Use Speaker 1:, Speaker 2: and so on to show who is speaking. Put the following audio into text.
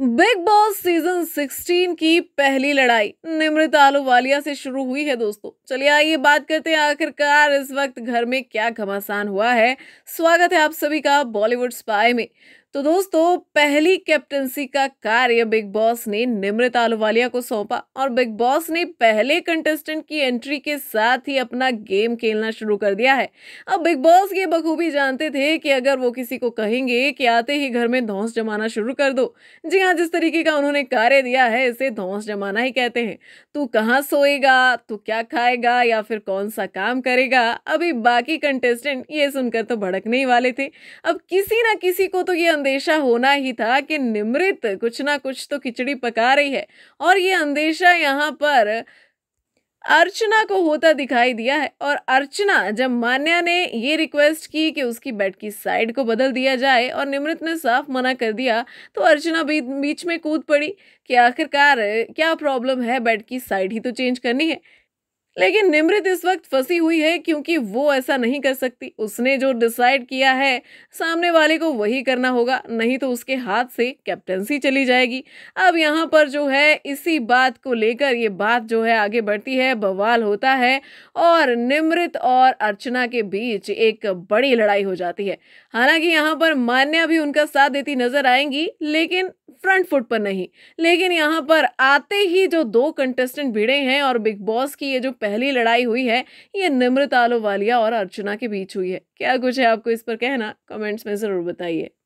Speaker 1: big boss season 16 की पहली लड़ाई निमृत आलूवालिया से शुरू हुई है दोस्तों चलिए आइए बात करते हैं आखिरकार इस वक्त घर में क्या घमासान हुआ है स्वागत है आप सभी का बॉलीवुड स्पाई में तो दोस्तों पहली कैप्टनसी का कार्य बिग बॉस ने निमृत आलूवालिया को सौंपा और बिग बॉस ने पहले कंटेस्टेंट की एंट्री के साथ ही अपना गेम खेलना शुरू कर दिया है अब बिग बॉस ये बखूबी जानते थे कि अगर वो किसी को कहेंगे कि आते ही घर में धौस जमाना शुरू कर दो जी हाँ जिस तरीके का उन्होंने कार्य दिया है इसे धौस जमाना ही कहते हैं तू कहाँ सोएगा तू क्या खाएगा या फिर कौन सा काम करेगा अभी बाकी कंटेस्टेंट ये सुनकर तो भड़कने ही वाले थे अब किसी ना किसी को तो ये अंदेशा होना ही था कि निमृत कुछ ना कुछ तो खिचड़ी पका रही है और ये अंदेशा यहाँ पर अर्चना को होता दिखाई दिया है और अर्चना जब मान्या ने ये रिक्वेस्ट की कि उसकी बेड की साइड को बदल दिया जाए और निमृत ने साफ मना कर दिया तो अर्चना भी बीच में कूद पड़ी कि आखिरकार क्या प्रॉब्लम है बेड की साइड ही तो चेंज करनी है लेकिन निमृत इस वक्त फंसी हुई है क्योंकि वो ऐसा नहीं कर सकती उसने जो डिसाइड किया है सामने वाले को वही करना होगा नहीं तो उसके हाथ से कैप्टनसी चली जाएगी अब यहाँ पर जो है इसी बात को लेकर ये बात जो है आगे बढ़ती है बवाल होता है और निमृत और अर्चना के बीच एक बड़ी लड़ाई हो जाती है हालांकि यहाँ पर मान्या भी उनका साथ देती नजर आएंगी लेकिन फ्रंट फुट पर नहीं लेकिन यहाँ पर आते ही जो दो कंटेस्टेंट भिड़े हैं और बिग बॉस की ये जो पहली लड़ाई हुई है ये निम्र तालोवालिया और अर्चना के बीच हुई है क्या कुछ है आपको इस पर कहना कमेंट्स में ज़रूर बताइए